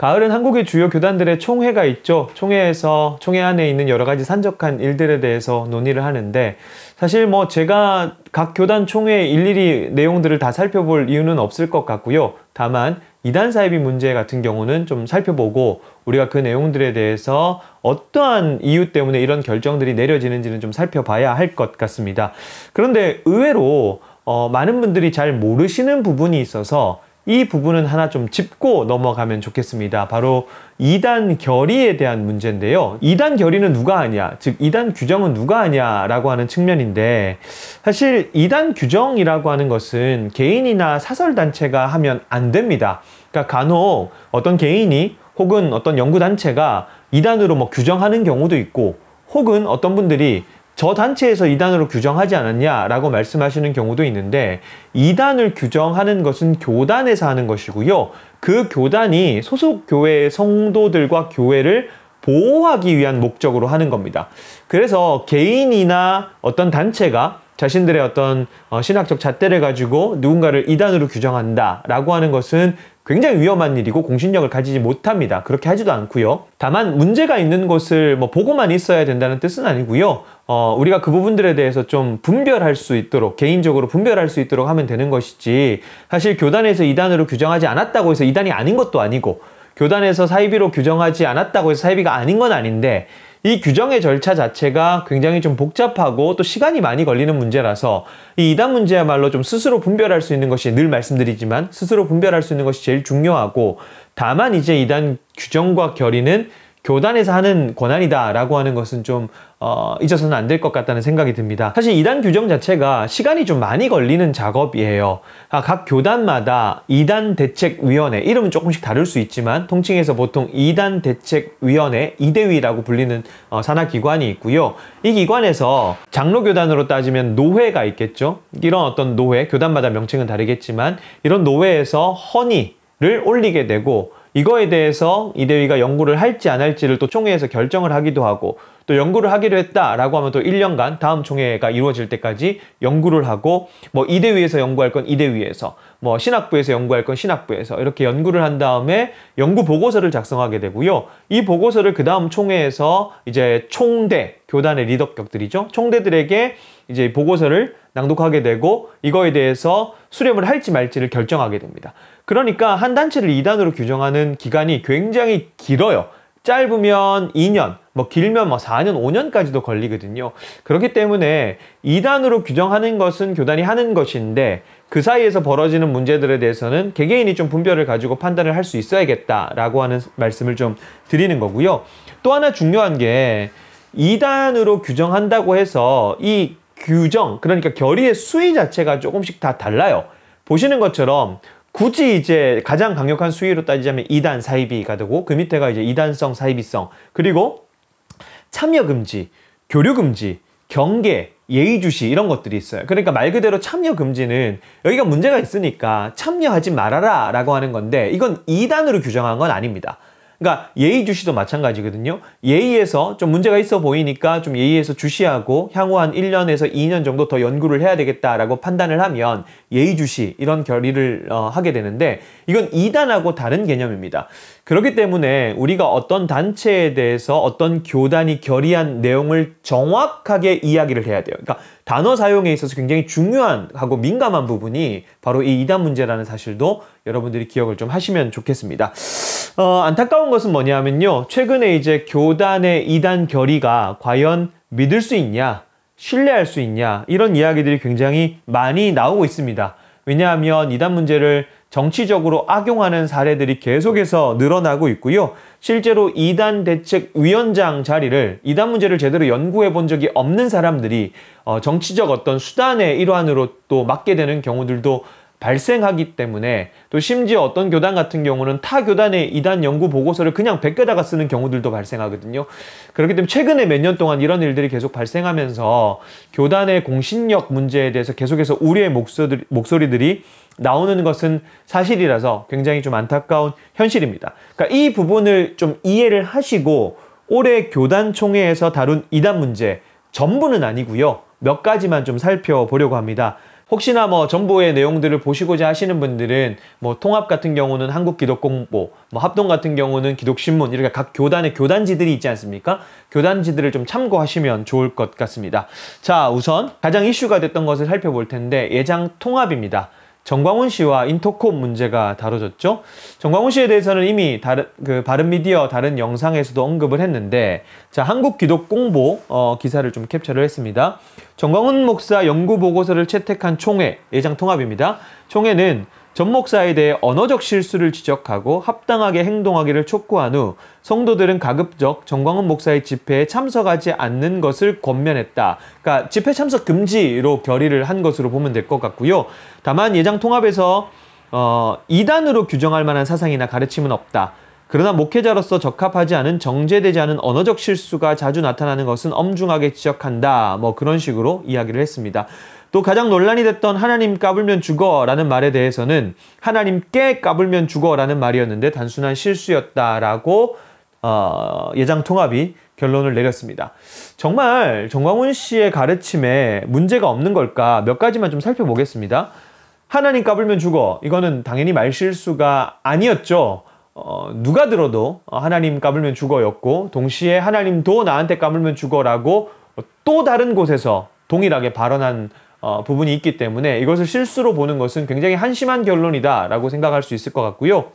가을은 한국의 주요 교단들의 총회가 있죠. 총회에서 총회 안에 있는 여러 가지 산적한 일들에 대해서 논의를 하는데 사실 뭐 제가 각 교단 총회 일일이 내용들을 다 살펴볼 이유는 없을 것 같고요. 다만 이단 사이비 문제 같은 경우는 좀 살펴보고 우리가 그 내용들에 대해서 어떠한 이유 때문에 이런 결정들이 내려지는지는 좀 살펴봐야 할 것 같습니다. 그런데 의외로 어, 많은 분들이 잘 모르시는 부분이 있어서 이 부분은 하나 좀 짚고 넘어가면 좋겠습니다. 바로 2단 결의에 대한 문제인데요. 2단 결의는 누가 하냐, 즉 2단 규정은 누가 하냐라고 하는 측면인데 사실 2단 규정이라고 하는 것은 개인이나 사설단체가 하면 안 됩니다. 그러니까 간혹 어떤 개인이 혹은 어떤 연구단체가 2단으로 뭐 규정하는 경우도 있고 혹은 어떤 분들이 저 단체에서 이단으로 규정하지 않았냐라고 말씀하시는 경우도 있는데 이단을 규정하는 것은 교단에서 하는 것이고요. 그 교단이 소속 교회의 성도들과 교회를 보호하기 위한 목적으로 하는 겁니다. 그래서 개인이나 어떤 단체가 자신들의 어떤 어, 신학적 잣대를 가지고 누군가를 이단으로 규정한다라고 하는 것은 굉장히 위험한 일이고 공신력을 가지지 못합니다. 그렇게 하지도 않고요. 다만 문제가 있는 것을 뭐 보고만 있어야 된다는 뜻은 아니고요. 어, 우리가 그 부분들에 대해서 좀 분별할 수 있도록 개인적으로 분별할 수 있도록 하면 되는 것이지 사실 교단에서 이단으로 규정하지 않았다고 해서 이단이 아닌 것도 아니고 교단에서 사이비로 규정하지 않았다고 해서 사이비가 아닌 건 아닌데 이 규정의 절차 자체가 굉장히 좀 복잡하고 또 시간이 많이 걸리는 문제라서 이 이단 문제야말로 좀 스스로 분별할 수 있는 것이 늘 말씀드리지만 스스로 분별할 수 있는 것이 제일 중요하고 다만 이제 이단 규정과 결의는 교단에서 하는 권한이다라고 하는 것은 좀 어, 잊어서는 안 될 것 같다는 생각이 듭니다. 사실 이단 규정 자체가 시간이 좀 많이 걸리는 작업이에요. 아, 각 교단마다 이단 대책위원회, 이름은 조금씩 다를 수 있지만 통칭해서 보통 이단 대책위원회, 이대위라고 불리는 어, 산하기관이 있고요. 이 기관에서 장로교단으로 따지면 노회가 있겠죠. 이런 어떤 노회, 교단마다 명칭은 다르겠지만 이런 노회에서 허니를 올리게 되고 이거에 대해서 이대위가 연구를 할지 안 할지를 또 총회에서 결정을 하기도 하고 또 연구를 하기로 했다라고 하면 또 1년간 다음 총회가 이루어질 때까지 연구를 하고 뭐 이대위에서 연구할 건 이대위에서 뭐 신학부에서 연구할 건 신학부에서 이렇게 연구를 한 다음에 연구 보고서를 작성하게 되고요. 이 보고서를 그 다음 총회에서 이제 총대 교단의 리더격들이죠. 총대들에게 이제 보고서를 낭독하게 되고 이거에 대해서 수렴을 할지 말지를 결정하게 됩니다. 그러니까 한 단체를 2단으로 규정하는 기간이 굉장히 길어요. 짧으면 2년, 뭐 길면 뭐 4년, 5년까지도 걸리거든요. 그렇기 때문에 2단으로 규정하는 것은 교단이 하는 것인데 그 사이에서 벌어지는 문제들에 대해서는 개개인이 좀 분별을 가지고 판단을 할 수 있어야겠다라고 하는 말씀을 좀 드리는 거고요. 또 하나 중요한 게 2단으로 규정한다고 해서 이 규정, 그러니까 결의의 수위 자체가 조금씩 다 달라요. 보시는 것처럼 굳이 이제 가장 강력한 수위로 따지자면 2단 사이비가 되고 그 밑에가 이제 2단성 사이비성 그리고 참여 금지, 교류 금지, 경계, 예의주시 이런 것들이 있어요. 그러니까 말 그대로 참여 금지는 여기가 문제가 있으니까 참여하지 말아라 라고 하는 건데 이건 이단으로 규정한 건 아닙니다. 그러니까 예의 주시도 마찬가지거든요. 예의에서 좀 문제가 있어 보이니까 좀 예의에서 주시하고 향후 한 1년에서 2년 정도 더 연구를 해야 되겠다라고 판단을 하면 예의 주시 이런 결의를 어, 하게 되는데 이건 이단하고 다른 개념입니다. 그렇기 때문에 우리가 어떤 단체에 대해서 어떤 교단이 결의한 내용을 정확하게 이야기를 해야 돼요. 그러니까 단어 사용에 있어서 굉장히 중요한 하고 민감한 부분이 바로 이 이단 문제라는 사실도 여러분들이 기억을 좀 하시면 좋겠습니다. 어, 안타까운 것은 뭐냐면요. 최근에 이제 교단의 이단 결의가 과연 믿을 수 있냐, 신뢰할 수 있냐, 이런 이야기들이 굉장히 많이 나오고 있습니다. 왜냐하면 이단 문제를 정치적으로 악용하는 사례들이 계속해서 늘어나고 있고요. 실제로 이단 대책 위원장 자리를 이단 문제를 제대로 연구해 본 적이 없는 사람들이 어, 정치적 어떤 수단의 일환으로 또 맡게 되는 경우들도 발생하기 때문에 또 심지어 어떤 교단 같은 경우는 타 교단의 이단 연구 보고서를 그냥 베껴다가 쓰는 경우들도 발생하거든요. 그렇기 때문에 최근에 몇 년 동안 이런 일들이 계속 발생하면서 교단의 공신력 문제에 대해서 계속해서 우리의 목소리, 목소리들이 나오는 것은 사실이라서 굉장히 좀 안타까운 현실입니다. 그러니까 이 부분을 좀 이해를 하시고 올해 교단 총회에서 다룬 이단 문제 전부는 아니고요. 몇 가지만 좀 살펴보려고 합니다. 혹시나 뭐 정보의 내용들을 보시고자 하시는 분들은 뭐 통합 같은 경우는 한국기독공보, 뭐 합동 같은 경우는 기독신문 이렇게 각 교단의 교단지들이 있지 않습니까? 교단지들을 좀 참고하시면 좋을 것 같습니다. 자, 우선 가장 이슈가 됐던 것을 살펴볼 텐데 예장 통합입니다. 정광훈 씨와 인터콥 문제가 다뤄졌죠. 정광훈 씨에 대해서는 이미 다른 그 바른 미디어 다른 영상에서도 언급을 했는데 자 한국 기독 공보 어, 기사를 좀 캡처를 했습니다. 정광훈 목사 연구 보고서를 채택한 총회 예장 통합입니다. 총회는 전 목사에 대해 언어적 실수를 지적하고 합당하게 행동하기를 촉구한 후 성도들은 가급적 정광훈 목사의 집회에 참석하지 않는 것을 권면했다. 그러니까 집회 참석 금지로 결의를 한 것으로 보면 될 것 같고요. 다만 예장 통합에서 어, 이단으로 규정할 만한 사상이나 가르침은 없다. 그러나 목회자로서 적합하지 않은 정제되지 않은 언어적 실수가 자주 나타나는 것은 엄중하게 지적한다. 뭐 그런 식으로 이야기를 했습니다. 또 가장 논란이 됐던 하나님 까불면 죽어라는 말에 대해서는 하나님께 까불면 죽어라는 말이었는데 단순한 실수였다라고 어, 예장 통합이 결론을 내렸습니다. 정말 정광훈 씨의 가르침에 문제가 없는 걸까 몇 가지만 좀 살펴보겠습니다. 하나님 까불면 죽어. 이거는 당연히 말실수가 아니었죠. 어, 누가 들어도 하나님 까불면 죽어였고 동시에 하나님도 나한테 까불면 죽어라고 또 다른 곳에서 동일하게 발언한 어, 부분이 있기 때문에 이것을 실수로 보는 것은 굉장히 한심한 결론이다라고 생각할 수 있을 것 같고요.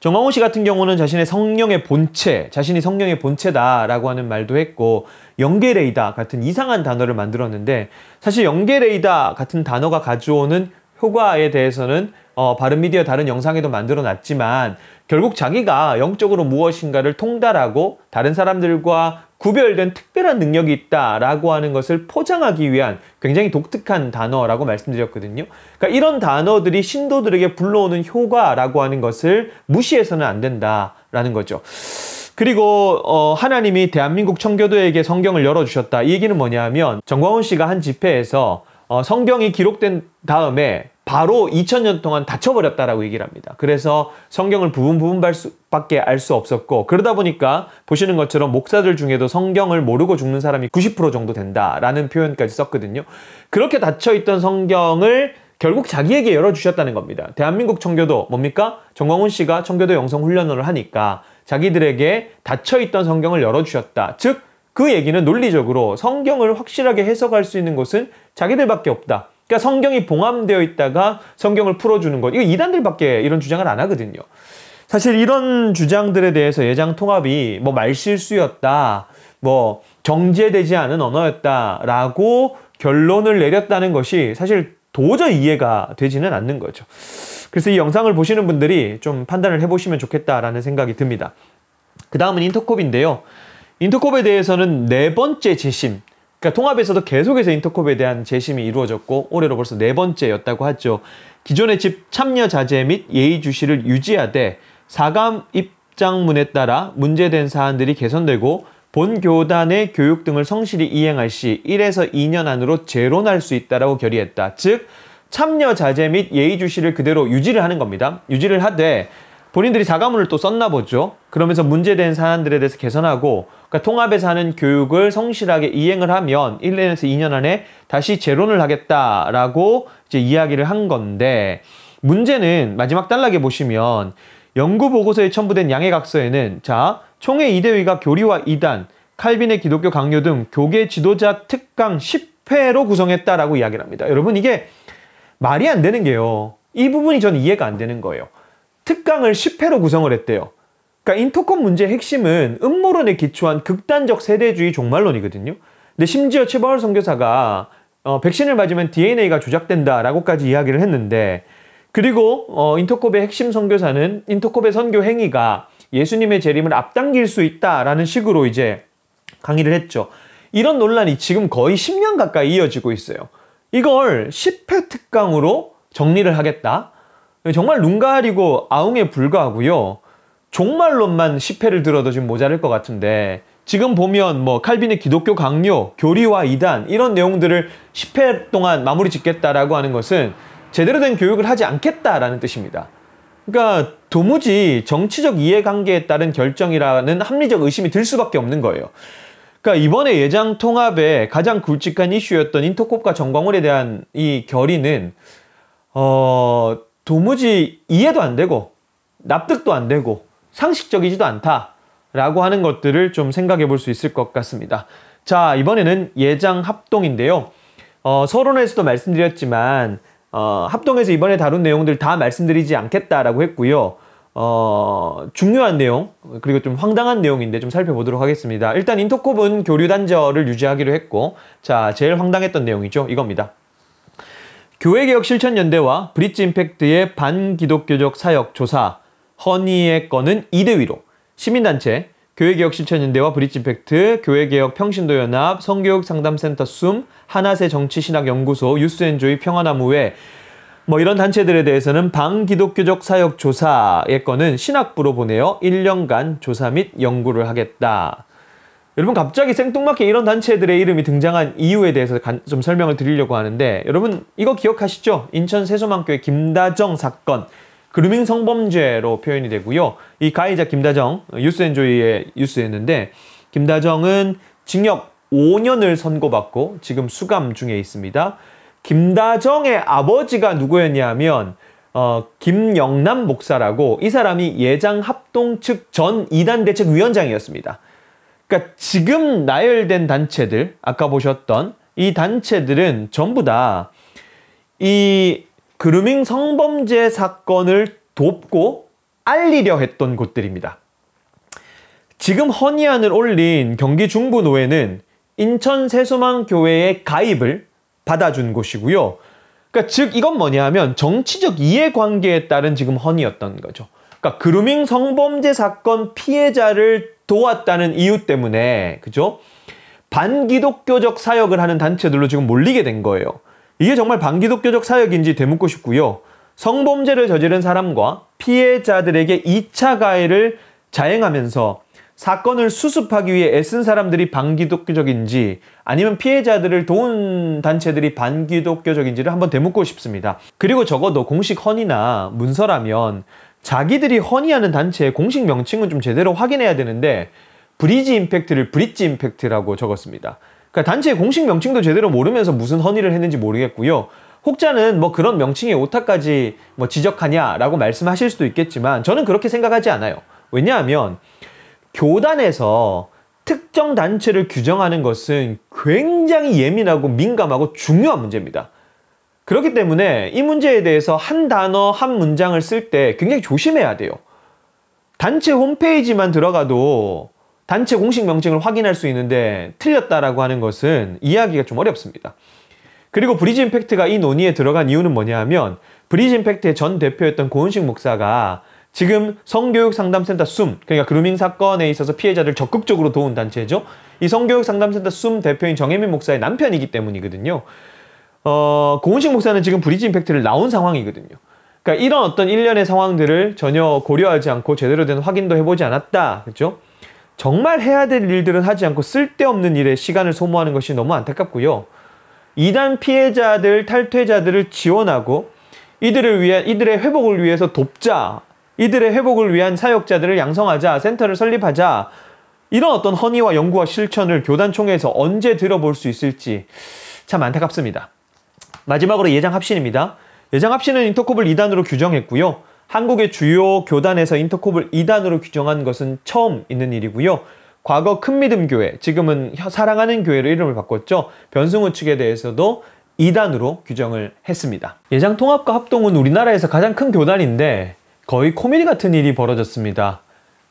정광호씨 같은 경우는 자신의 성령의 본체, 자신이 성령의 본체다라고 하는 말도 했고 영계레이다 같은 이상한 단어를 만들었는데 사실 영계레이다 같은 단어가 가져오는 효과에 대해서는 어, 바른미디어 다른 영상에도 만들어 놨지만 결국 자기가 영적으로 무엇인가를 통달하고 다른 사람들과 구별된 특별한 능력이 있다라고 하는 것을 포장하기 위한 굉장히 독특한 단어라고 말씀드렸거든요. 그러니까 이런 단어들이 신도들에게 불러오는 효과라고 하는 것을 무시해서는 안 된다라는 거죠. 그리고 어, 하나님이 대한민국 청교도에게 성경을 열어주셨다. 이 얘기는 뭐냐면 정광훈 씨가 한 집회에서 어, 성경이 기록된 다음에 바로 2000년 동안 닫혀버렸다라고 얘기를 합니다. 그래서 성경을 부분 부분밖에 알 수 없었고 그러다 보니까 보시는 것처럼 목사들 중에도 성경을 모르고 죽는 사람이 90% 정도 된다라는 표현까지 썼거든요. 그렇게 닫혀있던 성경을 결국 자기에게 열어주셨다는 겁니다. 대한민국 청교도 뭡니까? 정광훈 씨가 청교도 영성훈련을 하니까 자기들에게 닫혀있던 성경을 열어주셨다. 즉, 그 얘기는 논리적으로 성경을 확실하게 해석할 수 있는 곳은 자기들밖에 없다. 그러니까 성경이 봉함되어 있다가 성경을 풀어주는 것. 이거 이단들밖에 이런 주장을 안 하거든요. 사실 이런 주장들에 대해서 예장 통합이 뭐 말실수였다, 뭐 정제되지 않은 언어였다라고 결론을 내렸다는 것이 사실 도저히 이해가 되지는 않는 거죠. 그래서 이 영상을 보시는 분들이 좀 판단을 해보시면 좋겠다라는 생각이 듭니다. 그 다음은 인터콥인데요. 인터콥에 대해서는 네 번째 재심, 그러니까 통합에서도 계속해서 인터콥에 대한 재심이 이루어졌고 올해로 벌써 네 번째였다고 하죠. 기존의 집 참여 자제 및 예의 주시를 유지하되 사감 입장문에 따라 문제된 사안들이 개선되고 본 교단의 교육 등을 성실히 이행할 시 1에서 2년 안으로 제로날 수 있다라고 결의했다. 즉 참여 자제 및 예의 주시를 그대로 유지를 하는 겁니다. 유지를 하되 본인들이 자가문을또 썼나 보죠. 그러면서 문제된 사안들에 대해서 개선하고 그러니까 통합에서 하는 교육을 성실하게 이행을 하면 1년에서 2년 안에 다시 재론을 하겠다라고 이제 이야기를 한 건데 문제는 마지막 단락에 보시면 연구 보고서에 첨부된 양해각서에는 자 총회 이대위가 교리와 이단, 칼빈의 기독교 강요 등 교계 지도자 특강 10회로 구성했다라고 이야기를 합니다. 여러분 이게 말이 안 되는 게요. 이 부분이 저는 이해가 안 되는 거예요. 특강을 10회로 구성을 했대요. 그러니까 인터컵 문제의 핵심은 음모론에 기초한 극단적 세대주의 종말론이거든요. 근데 심지어 최바울 선교사가 어, 백신을 맞으면 DNA가 조작된다라고까지 이야기를 했는데 그리고 어, 인터콥의 핵심 선교사는 인터콥의 선교 행위가 예수님의 재림을 앞당길 수 있다라는 식으로 이제 강의를 했죠. 이런 논란이 지금 거의 10년 가까이 이어지고 있어요. 이걸 10회 특강으로 정리를 하겠다. 정말 눈 가리고 아웅에 불과하고요. 종말론만 10회를 들어도 지 모자랄 것 같은데 지금 보면 뭐 칼빈의 기독교 강요, 교리와 이단 이런 내용들을 10회 동안 마무리 짓겠다라고 하는 것은 제대로 된 교육을 하지 않겠다라는 뜻입니다. 그러니까 도무지 정치적 이해관계에 따른 결정이라는 합리적 의심이 들 수밖에 없는 거예요. 그러니까 이번에 예장 통합의 가장 굵직한 이슈였던 인터콥과 정광훈에 대한 이 결의는 어 도무지 이해도 안 되고 납득도 안 되고 상식적이지도 않다라고 하는 것들을 좀 생각해 볼 수 있을 것 같습니다. 자, 이번에는 예장 합동인데요. 어, 서론에서도 말씀드렸지만 어, 합동에서 이번에 다룬 내용들 다 말씀드리지 않겠다라고 했고요. 어, 중요한 내용 그리고 좀 황당한 내용인데 좀 살펴보도록 하겠습니다. 일단 인터콥은 교류 단절을 유지하기로 했고 자, 제일 황당했던 내용이죠. 이겁니다. 교회개혁 실천연대와 브릿지 임팩트의 반기독교적 사역 조사 허니의 건은 2대 위로 시민단체 교회개혁 실천연대와 브릿지 임팩트 교회개혁 평신도연합 성교육 상담센터 숨 하나세 정치신학연구소 유스앤조이 평화나무회 뭐 이런 단체들에 대해서는 반기독교적 사역 조사의 건은 신학부로 보내어 1년간 조사 및 연구를 하겠다. 여러분 갑자기 생뚱맞게 이런 단체들의 이름이 등장한 이유에 대해서 좀 설명을 드리려고 하는데 여러분 이거 기억하시죠? 인천 세소망교의 김다정 사건 그루밍 성범죄로 표현이 되고요. 이 가해자 김다정 뉴스앤조이의 뉴스였는데 김다정은 징역 5년을 선고받고 지금 수감 중에 있습니다. 김다정의 아버지가 누구였냐면 어, 김영남 목사라고 이 사람이 예장 합동 측 전 이단 대책 위원장이었습니다. 그러니까 지금 나열된 단체들, 아까 보셨던 이 단체들은 전부 다 이 그루밍 성범죄 사건을 돕고 알리려 했던 곳들입니다. 지금 허니안을 올린 경기 중부노회는 인천 세수망교회의 가입을 받아준 곳이고요. 그러니까 즉 이건 뭐냐 하면 정치적 이해관계에 따른 지금 허니였던 거죠. 그러니까 그루밍 성범죄 사건 피해자를 도왔다는 이유 때문에 그죠? 반기독교적 사역을 하는 단체들로 지금 몰리게 된 거예요. 이게 정말 반기독교적 사역인지 되묻고 싶고요. 성범죄를 저지른 사람과 피해자들에게 2차 가해를 자행하면서 사건을 수습하기 위해 애쓴 사람들이 반기독교적인지 아니면 피해자들을 도운 단체들이 반기독교적인지를 한번 되묻고 싶습니다. 그리고 적어도 공식 헌이나 문서라면 자기들이 허니하는 단체의 공식 명칭은 좀 제대로 확인해야 되는데 브리지 임팩트를 브릿지 임팩트라고 적었습니다. 그러니까 단체의 공식 명칭도 제대로 모르면서 무슨 허니를 했는지 모르겠고요. 혹자는 뭐 그런 명칭의 오타까지 뭐 지적하냐라고 말씀하실 수도 있겠지만 저는 그렇게 생각하지 않아요. 왜냐하면 교단에서 특정 단체를 규정하는 것은 굉장히 예민하고 민감하고 중요한 문제입니다. 그렇기 때문에 이 문제에 대해서 한 단어, 한 문장을 쓸 때 굉장히 조심해야 돼요. 단체 홈페이지만 들어가도 단체 공식 명칭을 확인할 수 있는데 틀렸다라고 하는 것은 이해하기가 좀 어렵습니다. 그리고 브리지 임팩트가 이 논의에 들어간 이유는 뭐냐 하면 브리지 임팩트의 전 대표였던 고은식 목사가 지금 성교육 상담센터 숨, 그러니까 그루밍 사건에 있어서 피해자를 적극적으로 도운 단체죠. 이 성교육 상담센터 숨 대표인 정혜민 목사의 남편이기 때문이거든요. 어, 고은식 목사는 지금 브리지 임팩트를 나온 상황이거든요. 그러니까 이런 어떤 일련의 상황들을 전혀 고려하지 않고 제대로 된 확인도 해보지 않았다. 그죠 정말 해야 될 일들은 하지 않고 쓸데없는 일에 시간을 소모하는 것이 너무 안타깝고요. 이단 피해자들, 탈퇴자들을 지원하고 이들을 위해 이들의 회복을 위해서 돕자. 이들의 회복을 위한 사역자들을 양성하자. 센터를 설립하자. 이런 어떤 허니와 연구와 실천을 교단 총회에서 언제 들어볼 수 있을지 참 안타깝습니다. 마지막으로 예장 합신입니다. 예장 합신은 인터콥을 2단으로 규정했고요. 한국의 주요 교단에서 인터콥을 2단으로 규정한 것은 처음 있는 일이고요. 과거 큰 믿음 교회, 지금은 사랑하는 교회로 이름을 바꿨죠. 변승우 측에 대해서도 2단으로 규정을 했습니다. 예장 통합과 합동은 우리나라에서 가장 큰 교단인데 거의 코미디 같은 일이 벌어졌습니다.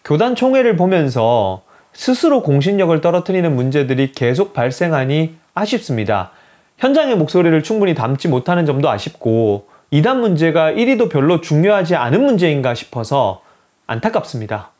교단 총회를 보면서 스스로 공신력을 떨어뜨리는 문제들이 계속 발생하니 아쉽습니다. 현장의 목소리를 충분히 담지 못하는 점도 아쉽고 이단 문제가 1위도 별로 중요하지 않은 문제인가 싶어서 안타깝습니다.